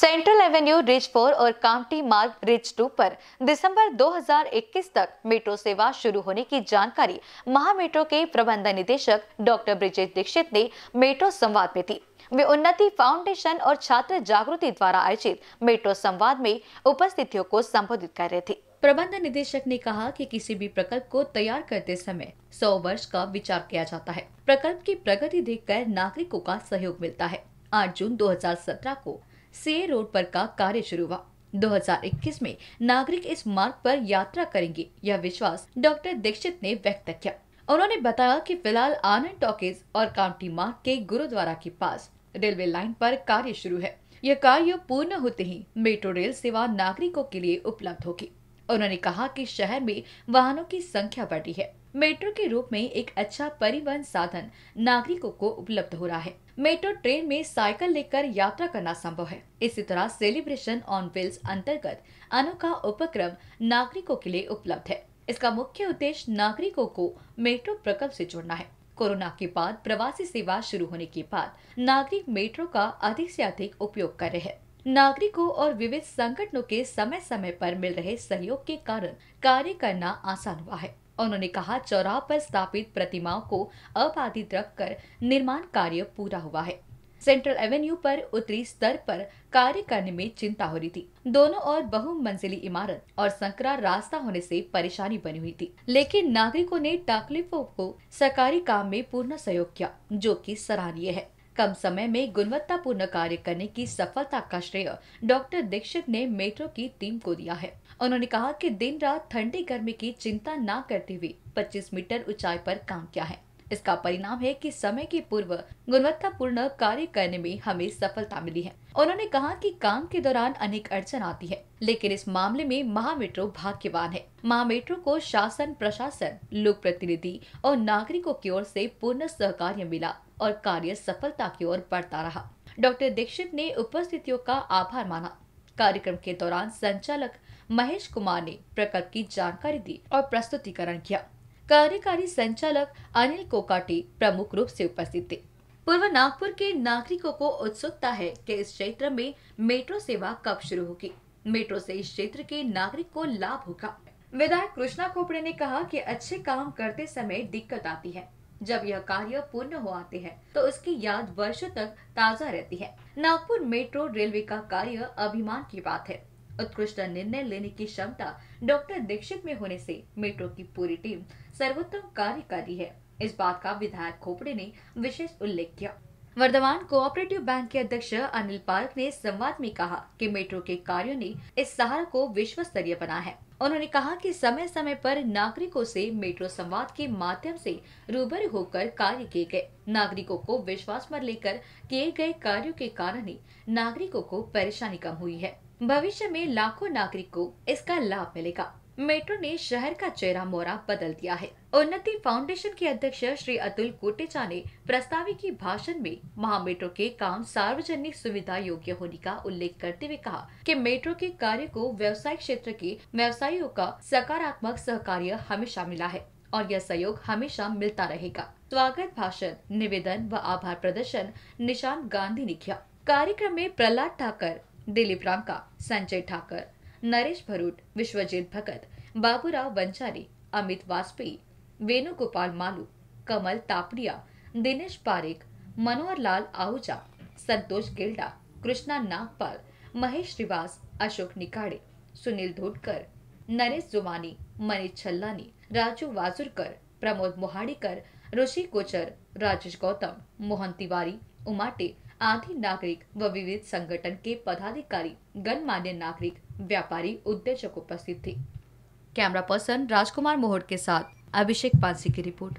central Avenue ridge four और कामटी मार्ग ridge to पर दिसंबर 2021 तक मेट्रो सेवा शुरू होने की जानकारी महा मेट्रो के प्रबंध निदेशक डॉक्टर ब्रिजेश दीक्षित ने मेट्रो संवाद में दी वे उन्नति फाउंडेशन और छात्र जागृति द्वारा आयोजित मेट्रो संवाद में उपस्थितियों को संबोधित कर रहे थे प्रबंध निदेशक ने कहा कि किसी भी प्रकल्प को तैयार करते समय सौ वर्ष का विचार किया जाता है प्रकल्प की प्रगति देखकर नागरिकों का सहयोग मिलता है 8 जून 2017 को से रोड पर का कार्य शुरू हुआ 2021 में नागरिक इस मार्ग पर यात्रा करेंगे यह विश्वास डॉक्टर दीक्षित ने व्यक्त किया उन्होंने बताया कि फिलहाल आनंद टॉकीज और काउंटी मार्ग के गुरुद्वारा के पास रेलवे लाइन पर कार्य शुरू है यह कार्य पूर्ण होते ही मेट्रो रेल सेवा नागरिकों के लिए उपलब्ध होगी उन्होंने कहा कि शहर में वाहनों की संख्या बढ़ी है मेट्रो के रूप में एक अच्छा परिवहन साधन नागरिकों को उपलब्ध हो रहा है मेट्रो ट्रेन में साइकिल लेकर यात्रा करना संभव है इसी तरह सेलिब्रेशन ऑन व्हील्स अंतर्गत अनोखा उपक्रम नागरिकों के लिए उपलब्ध है इसका मुख्य उद्देश्य नागरिकों को मेट्रो प्रकल्प से जोड़ना है कोरोना के बाद प्रवासी सेवा शुरू होने के बाद नागरिक मेट्रो का अधिक से अधिक उपयोग कर रहे हैं नागरिकों और विविध संगठनों के समय समय पर मिल रहे सहयोग के कारण कार्य करना आसान हुआ है उन्होंने कहा चौराह पर स्थापित प्रतिमाओं को अबाधित रखकर निर्माण कार्य पूरा हुआ है सेंट्रल एवेन्यू पर उत्तरी स्तर पर कार्य करने में चिंता हो रही थी दोनों और बहुमंजिली इमारत और संकरा रास्ता होने से परेशानी बनी हुई थी लेकिन नागरिकों ने तकलीफों को सरकारी काम में पूर्ण सहयोग किया जो कि सराहनीय है कम समय में गुणवत्तापूर्ण कार्य करने की सफलता का श्रेय डॉक्टर दीक्षित ने मेट्रो की टीम को दिया है उन्होंने कहा कि दिन रात ठंडी गर्मी की चिंता न करते हुए 25 मीटर ऊंचाई पर काम किया है इसका परिणाम है कि समय के पूर्व गुणवत्तापूर्ण कार्य करने में हमें सफलता मिली है उन्होंने कहा कि काम के दौरान अनेक अड़चन आती है लेकिन इस मामले में महामेट्रो भाग्यवान है महामेट्रो को शासन प्रशासन लोक प्रतिनिधि और नागरिकों की ओर से पूर्ण सहकार्य मिला और कार्य सफलता की ओर बढ़ता रहा डॉक्टर दीक्षित ने उपस्थितियों का आभार माना कार्यक्रम के दौरान संचालक महेश कुमार ने प्रकल्प की जानकारी दी और प्रस्तुतिकरण किया कार्यकारी संचालक अनिल कोकाटी प्रमुख रूप से उपस्थित थे पूर्व नागपुर के नागरिकों को उत्सुकता है कि इस क्षेत्र में मेट्रो सेवा कब शुरू होगी मेट्रो से इस क्षेत्र के नागरिक को लाभ होगा विधायक कृष्णा खोपड़े ने कहा कि अच्छे काम करते समय दिक्कत आती है जब यह कार्य पूर्ण हो आते हैं तो उसकी याद वर्षों तक ताजा रहती है नागपुर मेट्रो रेलवे का कार्य अभिमान की बात है उत्कृष्ट निर्णय लेने की क्षमता डॉक्टर दीक्षित में होने से मेट्रो की पूरी टीम सर्वोत्तम कार्य कर रही है इस बात का विधायक खोपड़े ने विशेष उल्लेख किया वर्धमान कोऑपरेटिव बैंक के अध्यक्ष अनिल पार्क ने संवाद में कहा कि मेट्रो के कार्यों ने इस शहर को विश्व स्तरीय बना है उन्होंने कहा कि समय समय पर नागरिकों से मेट्रो संवाद के माध्यम से रूबरू होकर कार्य किए गए नागरिकों को विश्वास पर लेकर किए गए कार्यों के कारण ही नागरिकों को परेशानी कम हुई है भविष्य में लाखों नागरिक को इसका लाभ मिलेगा मेट्रो ने शहर का चेहरा मोरा बदल दिया है उन्नति फाउंडेशन के अध्यक्ष श्री अतुल कोटेचा ने प्रस्तावित की भाषण में महा मेट्रो के काम सार्वजनिक सुविधा योग्य होने का उल्लेख करते हुए कहा कि मेट्रो के कार्य को व्यवसायिक क्षेत्र के व्यवसायियों का सकारात्मक सहकार्य हमेशा मिला है और यह सहयोग हमेशा मिलता रहेगा स्वागत भाषण निवेदन व आभार प्रदर्शन निशांत गांधी ने किया कार्यक्रम में प्रहलाद ठाकर दिलीप रामका संजय ठाकर नरेश भरूट विश्वजीत भगत बाबूराव बंजारी अमित वाजपेयी वेणुगोपाल मालू कमल तापड़िया दिनेश पारेख मनोहर लाल आहूजा संतोष गिल्डा कृष्णा नागपाल महेश श्रीवास अशोक निकाड़े सुनील धोटकर नरेश जुमानी मनीष छल्लानी राजू वाजुरकर प्रमोद मोहाड़ीकर ऋषि कोचर राजेश गौतम मोहन तिवारी उमाटे आदि नागरिक व विविध संगठन के पदाधिकारी गणमान्य नागरिक व्यापारी उद्देश्यक उपस्थित थे कैमरा पर्सन राजकुमार मोहर के साथ अभिषेक पांसी की रिपोर्ट